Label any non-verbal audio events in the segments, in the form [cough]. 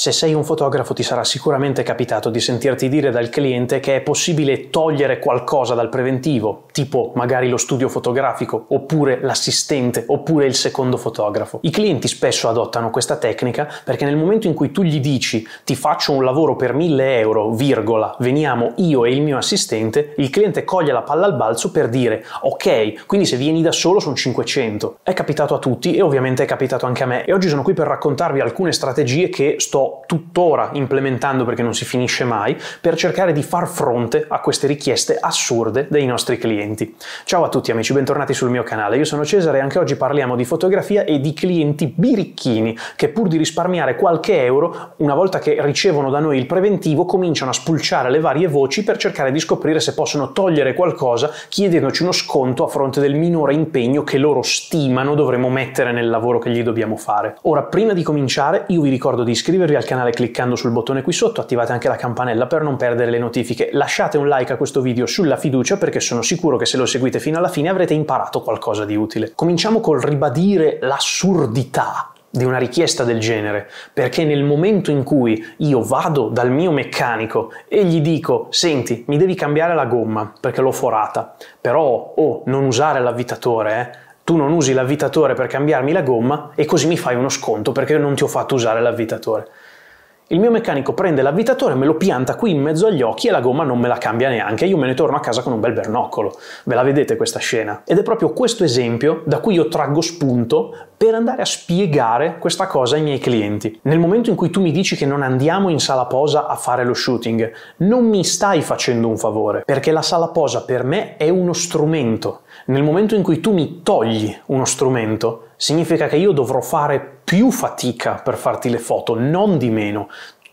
Se sei un fotografo ti sarà sicuramente capitato di sentirti dire dal cliente che è possibile togliere qualcosa dal preventivo, tipo magari lo studio fotografico, oppure l'assistente, oppure il secondo fotografo. I clienti spesso adottano questa tecnica perché nel momento in cui tu gli dici ti faccio un lavoro per 1000 euro, virgola, veniamo io e il mio assistente, il cliente coglie la palla al balzo per dire ok, quindi se vieni da solo sono 500. È capitato a tutti e ovviamente è capitato anche a me e oggi sono qui per raccontarvi alcune strategie che sto tuttora implementando perché non si finisce mai, per cercare di far fronte a queste richieste assurde dei nostri clienti. Ciao a tutti amici, bentornati sul mio canale, io sono Cesare e anche oggi parliamo di fotografia e di clienti birichini che pur di risparmiare qualche euro, una volta che ricevono da noi il preventivo, cominciano a spulciare le varie voci per cercare di scoprire se possono togliere qualcosa chiedendoci uno sconto a fronte del minore impegno che loro stimano dovremmo mettere nel lavoro che gli dobbiamo fare. Ora, prima di cominciare, io vi ricordo di iscrivervi al canale cliccando sul bottone qui sotto, attivate anche la campanella per non perdere le notifiche, lasciate un like a questo video sulla fiducia perché sono sicuro che se lo seguite fino alla fine avrete imparato qualcosa di utile. Cominciamo col ribadire l'assurdità di una richiesta del genere, perché nel momento in cui io vado dal mio meccanico e gli dico senti, mi devi cambiare la gomma perché l'ho forata, però oh, non usare l'avvitatore, eh? tu non usi l'avvitatore per cambiarmi la gomma e così mi fai uno sconto perché non ti ho fatto usare l'avvitatore. Il mio meccanico prende l'avvitatore, me lo pianta qui in mezzo agli occhi e la gomma non me la cambia neanche, io me ne torno a casa con un bel bernoccolo. Ve la vedete questa scena? Ed è proprio questo esempio da cui io traggo spunto per andare a spiegare questa cosa ai miei clienti. Nel momento in cui tu mi dici che non andiamo in sala posa a fare lo shooting, non mi stai facendo un favore, perché la sala posa per me è uno strumento. Nel momento in cui tu mi togli uno strumento, significa che io dovrò fare più fatica per farti le foto, non di meno.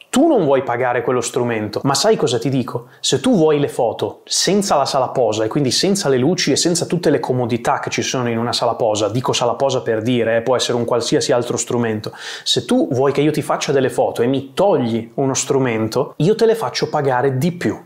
Tu non vuoi pagare quello strumento, ma sai cosa ti dico? Se tu vuoi le foto senza la sala posa e quindi senza le luci e senza tutte le comodità che ci sono in una sala posa, dico sala posa per dire, eh, può essere un qualsiasi altro strumento, se tu vuoi che io ti faccia delle foto e mi togli uno strumento, io te le faccio pagare di più.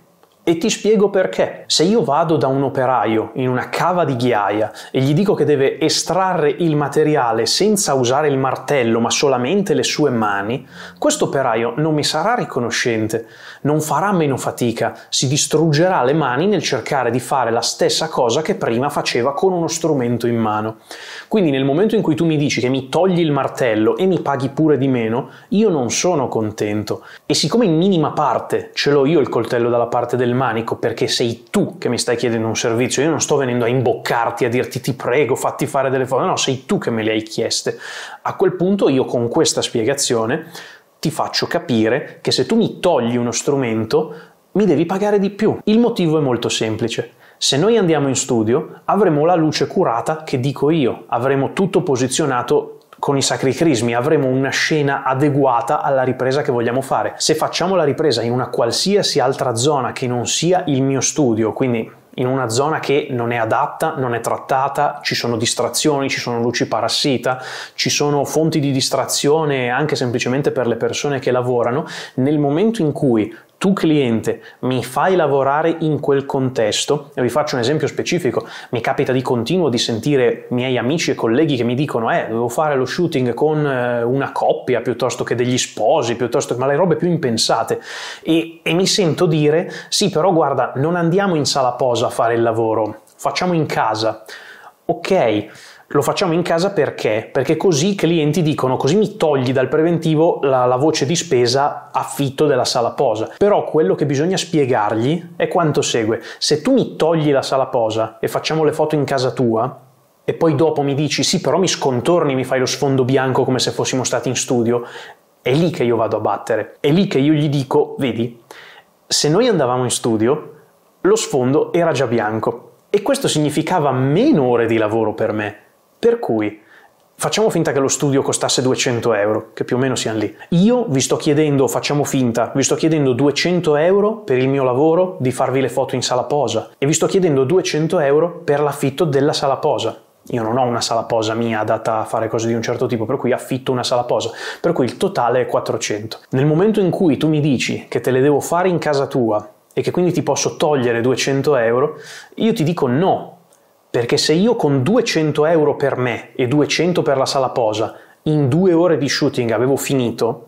E ti spiego perché. Se io vado da un operaio in una cava di ghiaia e gli dico che deve estrarre il materiale senza usare il martello ma solamente le sue mani, questo operaio non mi sarà riconoscente, non farà meno fatica, si distruggerà le mani nel cercare di fare la stessa cosa che prima faceva con uno strumento in mano. Quindi nel momento in cui tu mi dici che mi togli il martello e mi paghi pure di meno, io non sono contento. E siccome in minima parte ce l'ho io il coltello dalla parte del manico perché sei tu che mi stai chiedendo un servizio, io non sto venendo a imboccarti, a dirti ti prego, fatti fare delle foto, no, sei tu che me le hai chieste. A quel punto io con questa spiegazione ti faccio capire che se tu mi togli uno strumento mi devi pagare di più. Il motivo è molto semplice se noi andiamo in studio avremo la luce curata che dico io, avremo tutto posizionato con i sacri crismi avremo una scena adeguata alla ripresa che vogliamo fare. Se facciamo la ripresa in una qualsiasi altra zona che non sia il mio studio, quindi in una zona che non è adatta, non è trattata, ci sono distrazioni, ci sono luci parassita, ci sono fonti di distrazione anche semplicemente per le persone che lavorano, nel momento in cui tu cliente mi fai lavorare in quel contesto, e vi faccio un esempio specifico, mi capita di continuo di sentire miei amici e colleghi che mi dicono eh, devo fare lo shooting con eh, una coppia piuttosto che degli sposi, piuttosto che ma le robe più impensate e, e mi sento dire sì però guarda non andiamo in sala posa a fare il lavoro, facciamo in casa. Ok, lo facciamo in casa perché? Perché così i clienti dicono così mi togli dal preventivo la, la voce di spesa affitto della sala posa. Però quello che bisogna spiegargli è quanto segue. Se tu mi togli la sala posa e facciamo le foto in casa tua, e poi dopo mi dici sì però mi scontorni, mi fai lo sfondo bianco come se fossimo stati in studio, è lì che io vado a battere, è lì che io gli dico, vedi, se noi andavamo in studio, lo sfondo era già bianco e questo significava meno ore di lavoro per me, per cui facciamo finta che lo studio costasse 200 euro, che più o meno siano lì. Io vi sto chiedendo, facciamo finta, vi sto chiedendo 200 euro per il mio lavoro di farvi le foto in sala posa e vi sto chiedendo 200 euro per l'affitto della sala posa. Io non ho una sala posa mia adatta a fare cose di un certo tipo, per cui affitto una sala posa, per cui il totale è 400. Nel momento in cui tu mi dici che te le devo fare in casa tua e che quindi ti posso togliere 200 euro, io ti dico no, perché se io con 200 euro per me e 200 per la sala posa in due ore di shooting avevo finito,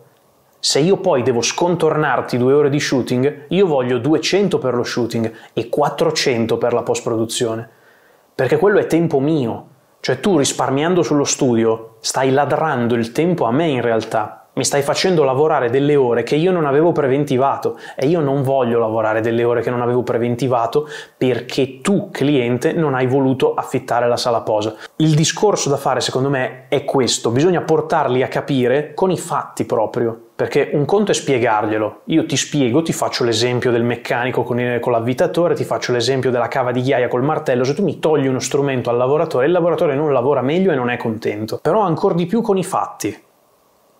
se io poi devo scontornarti due ore di shooting, io voglio 200 per lo shooting e 400 per la post-produzione. Perché quello è tempo mio. Cioè tu risparmiando sullo studio stai ladrando il tempo a me in realtà mi stai facendo lavorare delle ore che io non avevo preventivato e io non voglio lavorare delle ore che non avevo preventivato perché tu cliente non hai voluto affittare la sala posa. Il discorso da fare secondo me è questo, bisogna portarli a capire con i fatti proprio. Perché un conto è spiegarglielo, io ti spiego, ti faccio l'esempio del meccanico con, il, con l'avvitatore, ti faccio l'esempio della cava di ghiaia col martello, se tu mi togli uno strumento al lavoratore, il lavoratore non lavora meglio e non è contento. Però ancora di più con i fatti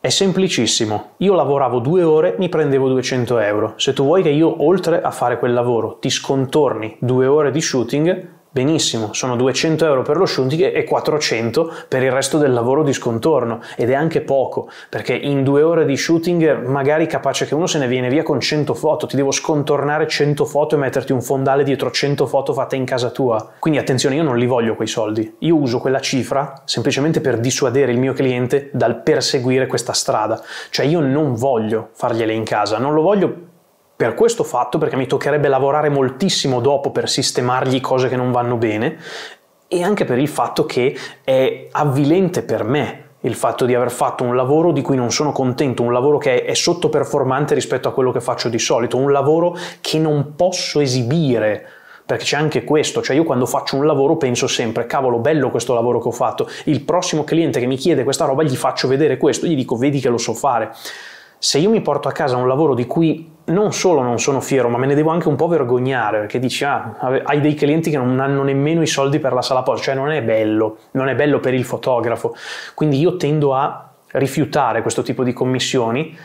è semplicissimo. Io lavoravo due ore, mi prendevo 200 euro. Se tu vuoi che io, oltre a fare quel lavoro, ti scontorni due ore di shooting, Benissimo, sono 200 euro per lo shunting e 400 per il resto del lavoro di scontorno ed è anche poco perché in due ore di shooting magari capace che uno se ne viene via con 100 foto, ti devo scontornare 100 foto e metterti un fondale dietro 100 foto fatte in casa tua. Quindi attenzione, io non li voglio quei soldi, io uso quella cifra semplicemente per dissuadere il mio cliente dal perseguire questa strada, cioè io non voglio fargliele in casa, non lo voglio per questo fatto, perché mi toccherebbe lavorare moltissimo dopo per sistemargli cose che non vanno bene, e anche per il fatto che è avvilente per me il fatto di aver fatto un lavoro di cui non sono contento, un lavoro che è sottoperformante rispetto a quello che faccio di solito, un lavoro che non posso esibire perché c'è anche questo, cioè io quando faccio un lavoro penso sempre, cavolo, bello questo lavoro che ho fatto, il prossimo cliente che mi chiede questa roba gli faccio vedere questo, gli dico vedi che lo so fare se io mi porto a casa un lavoro di cui non solo non sono fiero, ma me ne devo anche un po' vergognare, perché dici, ah, hai dei clienti che non hanno nemmeno i soldi per la sala posta, cioè non è bello, non è bello per il fotografo. Quindi io tendo a rifiutare questo tipo di commissioni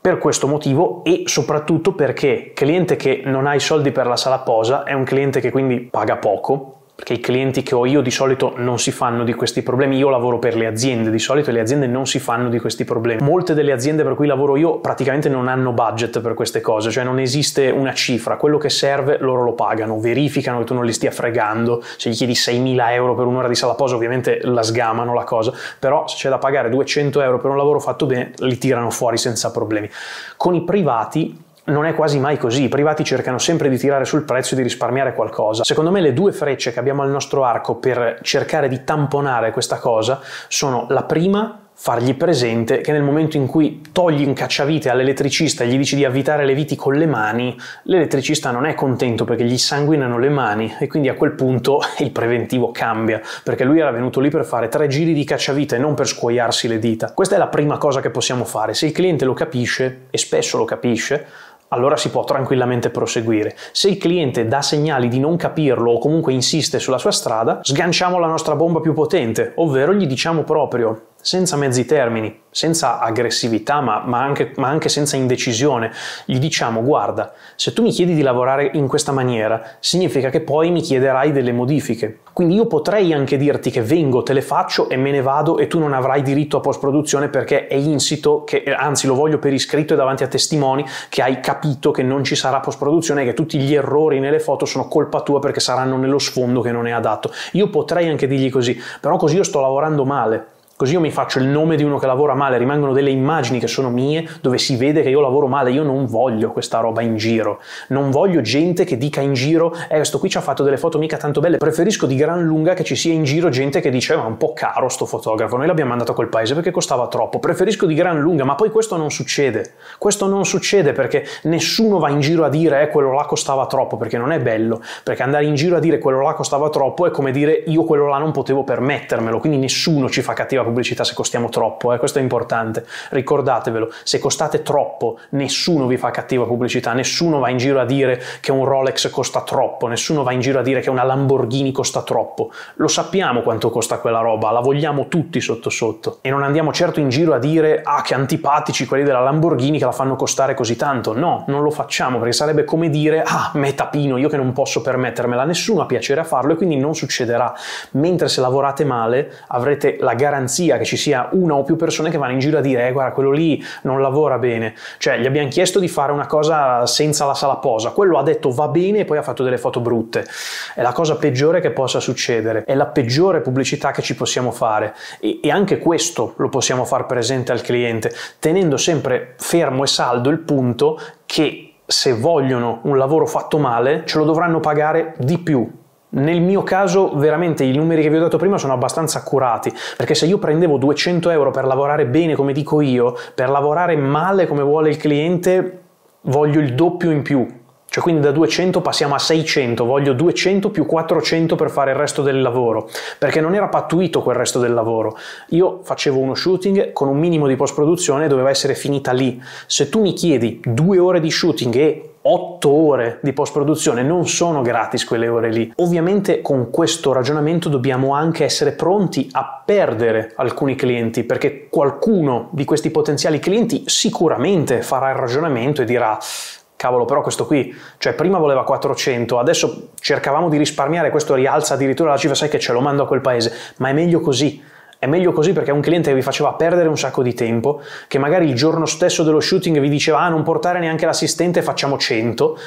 per questo motivo e soprattutto perché cliente che non ha i soldi per la sala posa è un cliente che quindi paga poco, perché i clienti che ho io di solito non si fanno di questi problemi, io lavoro per le aziende, di solito le aziende non si fanno di questi problemi. Molte delle aziende per cui lavoro io praticamente non hanno budget per queste cose, cioè non esiste una cifra, quello che serve loro lo pagano, verificano che tu non li stia fregando, se gli chiedi 6.000 euro per un'ora di sala posa ovviamente la sgamano la cosa, però se c'è da pagare 200 euro per un lavoro fatto bene li tirano fuori senza problemi. Con i privati non è quasi mai così, i privati cercano sempre di tirare sul prezzo e di risparmiare qualcosa. Secondo me le due frecce che abbiamo al nostro arco per cercare di tamponare questa cosa sono la prima fargli presente che nel momento in cui togli un cacciavite all'elettricista e gli dici di avvitare le viti con le mani, l'elettricista non è contento perché gli sanguinano le mani e quindi a quel punto [laughs] il preventivo cambia, perché lui era venuto lì per fare tre giri di cacciavite e non per scuoiarsi le dita. Questa è la prima cosa che possiamo fare. Se il cliente lo capisce, e spesso lo capisce, allora si può tranquillamente proseguire. Se il cliente dà segnali di non capirlo o comunque insiste sulla sua strada, sganciamo la nostra bomba più potente, ovvero gli diciamo proprio senza mezzi termini, senza aggressività, ma, ma, anche, ma, anche, senza indecisione, gli diciamo guarda, se tu mi chiedi di lavorare in questa maniera, significa che poi mi chiederai delle modifiche. Quindi io potrei anche dirti che vengo, te le faccio e me ne vado e tu non avrai diritto a post produzione perché è insito, che, anzi lo voglio per iscritto e davanti a testimoni, che hai capito che non ci sarà post produzione e che tutti gli errori nelle foto sono colpa tua perché saranno nello sfondo che non è adatto. Io potrei anche dirgli così, però così io sto lavorando male Così io mi faccio il nome di uno che lavora male, rimangono delle immagini che sono mie dove si vede che io lavoro male, io non voglio questa roba in giro, non voglio gente che dica in giro, eh questo qui ci ha fatto delle foto mica tanto belle, preferisco di gran lunga che ci sia in giro gente che dice ma è un po' caro sto fotografo, noi l'abbiamo mandato a quel paese perché costava troppo, preferisco di gran lunga, ma poi questo non succede, questo non succede perché nessuno va in giro a dire eh quello là costava troppo perché non è bello, perché andare in giro a dire quello là costava troppo è come dire io quello là non potevo permettermelo, quindi nessuno ci fa cattiva pubblicità se costiamo troppo, eh? questo è importante, ricordatevelo, se costate troppo nessuno vi fa cattiva pubblicità, nessuno va in giro a dire che un Rolex costa troppo, nessuno va in giro a dire che una Lamborghini costa troppo, lo sappiamo quanto costa quella roba, la vogliamo tutti sotto sotto e non andiamo certo in giro a dire ah che antipatici quelli della Lamborghini che la fanno costare così tanto, no, non lo facciamo perché sarebbe come dire ah me tapino io che non posso permettermela, nessuno ha piacere a farlo e quindi non succederà, mentre se lavorate male avrete la garanzia garanzia che ci sia una o più persone che vanno in giro a dire eh, guarda quello lì non lavora bene, cioè gli abbiamo chiesto di fare una cosa senza la sala posa, quello ha detto va bene e poi ha fatto delle foto brutte, è la cosa peggiore che possa succedere, è la peggiore pubblicità che ci possiamo fare e, e anche questo lo possiamo far presente al cliente, tenendo sempre fermo e saldo il punto che se vogliono un lavoro fatto male ce lo dovranno pagare di più nel mio caso veramente i numeri che vi ho dato prima sono abbastanza accurati, perché se io prendevo 200 euro per lavorare bene come dico io, per lavorare male come vuole il cliente, voglio il doppio in più. Cioè quindi da 200 passiamo a 600, voglio 200 più 400 per fare il resto del lavoro, perché non era pattuito quel resto del lavoro. Io facevo uno shooting con un minimo di post produzione doveva essere finita lì. Se tu mi chiedi due ore di shooting e 8 ore di post produzione, non sono gratis quelle ore lì. Ovviamente con questo ragionamento dobbiamo anche essere pronti a perdere alcuni clienti, perché qualcuno di questi potenziali clienti sicuramente farà il ragionamento e dirà cavolo però questo qui, cioè prima voleva 400, adesso cercavamo di risparmiare, questo rialza addirittura la cifra, sai che ce lo mando a quel paese, ma è meglio così è meglio così perché è un cliente che vi faceva perdere un sacco di tempo, che magari il giorno stesso dello shooting vi diceva ah non portare neanche l'assistente, facciamo 100,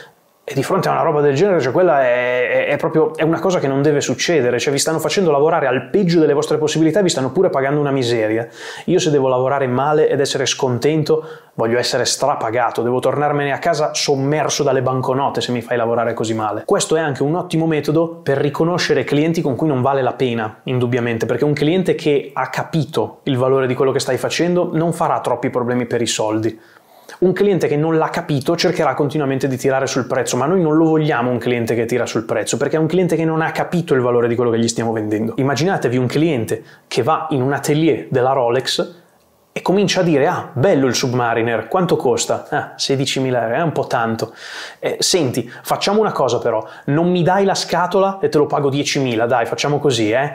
e di fronte a una roba del genere, cioè quella è, è, è, proprio è una cosa che non deve succedere, cioè vi stanno facendo lavorare al peggio delle vostre possibilità vi stanno pure pagando una miseria. Io se devo lavorare male ed essere scontento, voglio essere strapagato, devo tornarmene a casa sommerso dalle banconote se mi fai lavorare così male. Questo è anche un ottimo metodo per riconoscere clienti con cui non vale la pena, indubbiamente, perché un cliente che ha capito il valore di quello che stai facendo non farà troppi problemi per i soldi, un cliente che non l'ha capito cercherà continuamente di tirare sul prezzo, ma noi non lo vogliamo un cliente che tira sul prezzo, perché è un cliente che non ha capito il valore di quello che gli stiamo vendendo. Immaginatevi un cliente che va in un atelier della Rolex e comincia a dire, ah, bello il Submariner, quanto costa? Ah, 16.000 euro, è un po' tanto. Eh, senti, facciamo una cosa però, non mi dai la scatola e te lo pago 10.000, dai, facciamo così, eh?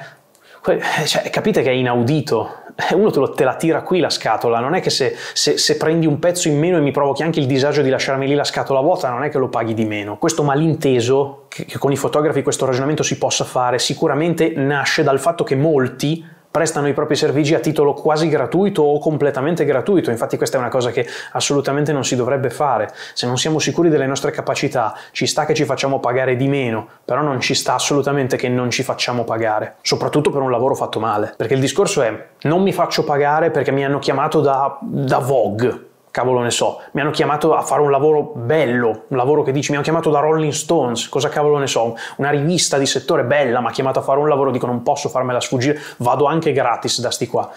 eh? Cioè, capite che è inaudito eh, uno te, lo, te, la tira qui la scatola, non è che se, se, se, prendi un pezzo in meno e mi provochi anche il disagio di lasciarmi lì la scatola vuota, non è che lo paghi di meno. Questo malinteso, che, che con i fotografi questo ragionamento si possa fare, sicuramente nasce dal fatto che molti prestano i propri servigi a titolo quasi gratuito o completamente gratuito, infatti questa è una cosa che assolutamente non si dovrebbe fare. Se non siamo sicuri delle nostre capacità, ci sta che ci facciamo pagare di meno, però non ci sta assolutamente che non ci facciamo pagare, soprattutto per un lavoro fatto male, perché il discorso è non mi faccio pagare perché mi hanno chiamato da, da Vogue cavolo ne so, mi hanno chiamato a fare un lavoro bello, un lavoro che dici mi hanno chiamato da Rolling Stones, cosa cavolo ne so, una rivista di settore bella mi ha chiamato a fare un lavoro, dico non posso farmela sfuggire, vado anche gratis da sti qua.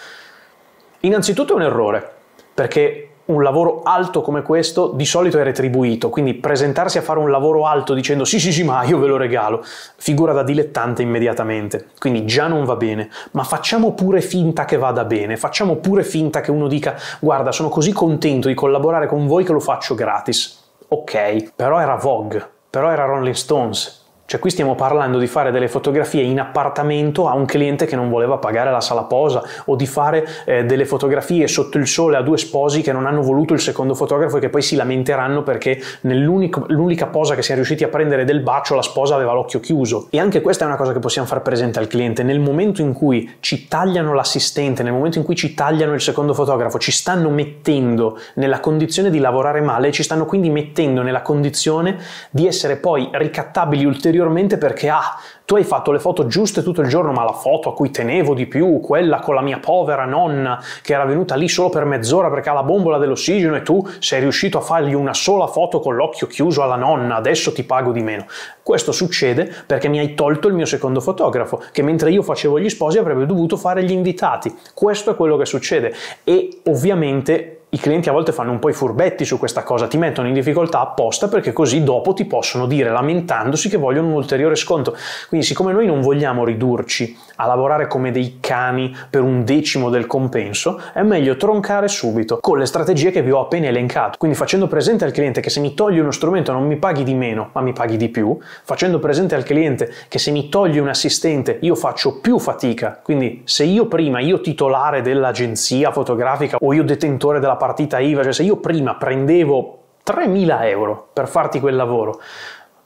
Innanzitutto è un errore, perché un lavoro alto come questo di solito è retribuito, quindi presentarsi a fare un lavoro alto dicendo sì sì sì ma io ve lo regalo, figura da dilettante immediatamente, quindi già non va bene, ma facciamo pure finta che vada bene, facciamo pure finta che uno dica guarda sono così contento di collaborare con voi che lo faccio gratis, ok, però era Vogue, però era Rolling Stones, cioè qui stiamo parlando di fare delle fotografie in appartamento a un cliente che non voleva pagare la sala posa o di fare eh, delle fotografie sotto il sole a due sposi che non hanno voluto il secondo fotografo e che poi si lamenteranno perché nell'unica posa che siamo riusciti a prendere del bacio la sposa aveva l'occhio chiuso. E anche questa è una cosa che possiamo far presente al cliente. Nel momento in cui ci tagliano l'assistente, nel momento in cui ci tagliano il secondo fotografo, ci stanno mettendo nella condizione di lavorare male, e ci stanno quindi mettendo nella condizione di essere poi ricattabili ulteriormente ulteriormente perché ah, tu hai fatto le foto giuste tutto il giorno, ma la foto a cui tenevo di più, quella con la mia povera nonna che era venuta lì solo per mezz'ora perché ha la bombola dell'ossigeno e tu sei riuscito a fargli una sola foto con l'occhio chiuso alla nonna, adesso ti pago di meno. Questo succede perché mi hai tolto il mio secondo fotografo, che mentre io facevo gli sposi avrebbe dovuto fare gli invitati. Questo è quello che succede e ovviamente i clienti a volte fanno un po' i furbetti su questa cosa, ti mettono in difficoltà apposta perché così dopo ti possono dire lamentandosi che vogliono un ulteriore sconto. Quindi siccome noi non vogliamo ridurci a lavorare come dei cani per un decimo del compenso, è meglio troncare subito con le strategie che vi ho appena elencato. Quindi facendo presente al cliente che se mi togli uno strumento non mi paghi di meno, ma mi paghi di più, facendo presente al cliente che se mi togli un assistente io faccio più fatica. Quindi se io prima, io titolare dell'agenzia fotografica o io detentore della partita IVA, cioè se io prima prendevo 3.000 euro per farti quel lavoro,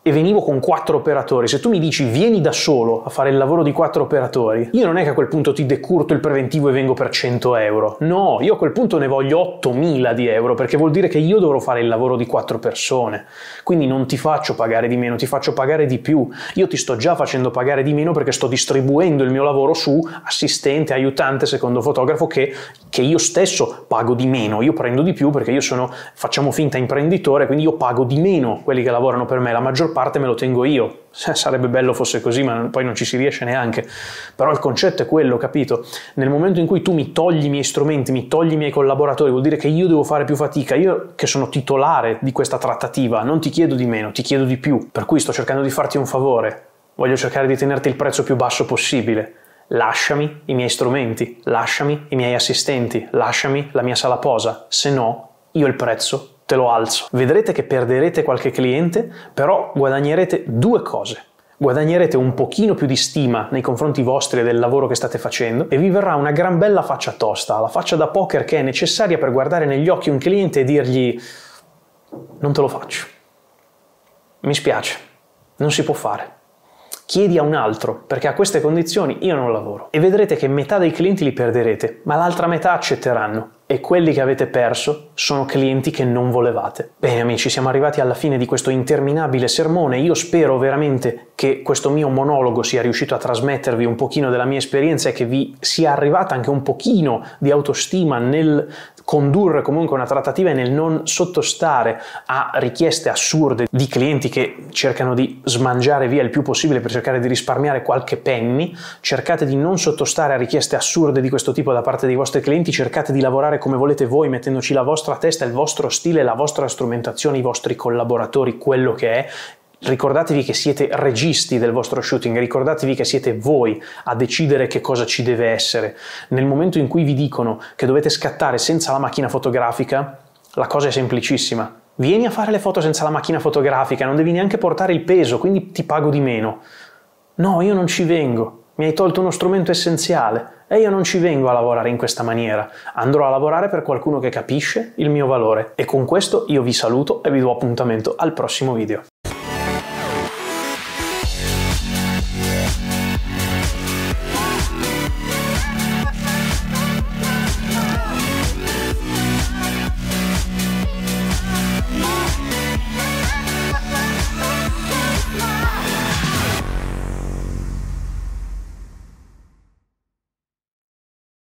e venivo con quattro operatori, se tu mi dici vieni da solo a fare il lavoro di quattro operatori, io non è che a quel punto ti decurto il preventivo e vengo per 100 euro. No, io a quel punto ne voglio 8.000 di euro perché vuol dire che io dovrò fare il lavoro di quattro persone. Quindi non ti faccio pagare di meno, ti faccio pagare di più. Io ti sto già facendo pagare di meno perché sto distribuendo il mio lavoro su assistente, aiutante, secondo fotografo che, che io stesso pago di meno. Io prendo di più perché io sono, facciamo finta imprenditore, quindi io pago di meno quelli che lavorano per me. La maggior parte me lo tengo io. Sarebbe bello fosse così, ma poi non ci si riesce neanche. Però il concetto è quello, capito? Nel momento in cui tu mi togli i miei strumenti, mi togli i miei collaboratori, vuol dire che io devo fare più fatica, io che sono titolare di questa trattativa, non ti chiedo di meno, ti chiedo di più. Per cui sto cercando di farti un favore. Voglio cercare di tenerti il prezzo più basso possibile. Lasciami i miei strumenti, lasciami i miei assistenti, lasciami la mia sala posa, se no io il prezzo te lo alzo. Vedrete che perderete qualche cliente, però guadagnerete due cose guadagnerete un pochino più di stima nei confronti vostri e del lavoro che state facendo e vi verrà una gran bella faccia tosta, la faccia da poker che è necessaria per guardare negli occhi un cliente e dirgli non te lo faccio, mi spiace, non si può fare. Chiedi a un altro, perché a queste condizioni io non lavoro. E vedrete che metà dei clienti li perderete, ma l'altra metà accetteranno e quelli che avete perso sono clienti che non volevate. Bene amici, siamo arrivati alla fine di questo interminabile sermone, io spero veramente che questo mio monologo sia riuscito a trasmettervi un pochino della mia esperienza e che vi sia arrivata anche un pochino di autostima nel condurre comunque una trattativa e nel non sottostare a richieste assurde di clienti che cercano di smangiare via il più possibile per cercare di risparmiare qualche penny, cercate di non sottostare a richieste assurde di questo tipo da parte dei vostri clienti, cercate di lavorare come volete voi, mettendoci la vostra testa, il vostro stile, la vostra strumentazione, i vostri collaboratori, quello che è, Ricordatevi che siete registi del vostro shooting, ricordatevi che siete voi a decidere che cosa ci deve essere. Nel momento in cui vi dicono che dovete scattare senza la macchina fotografica, la cosa è semplicissima. Vieni a fare le foto senza la macchina fotografica, non devi neanche portare il peso, quindi ti pago di meno. No, io non ci vengo. Mi hai tolto uno strumento essenziale e io non ci vengo a lavorare in questa maniera. Andrò a lavorare per qualcuno che capisce il mio valore. E con questo io vi saluto e vi do appuntamento al prossimo video.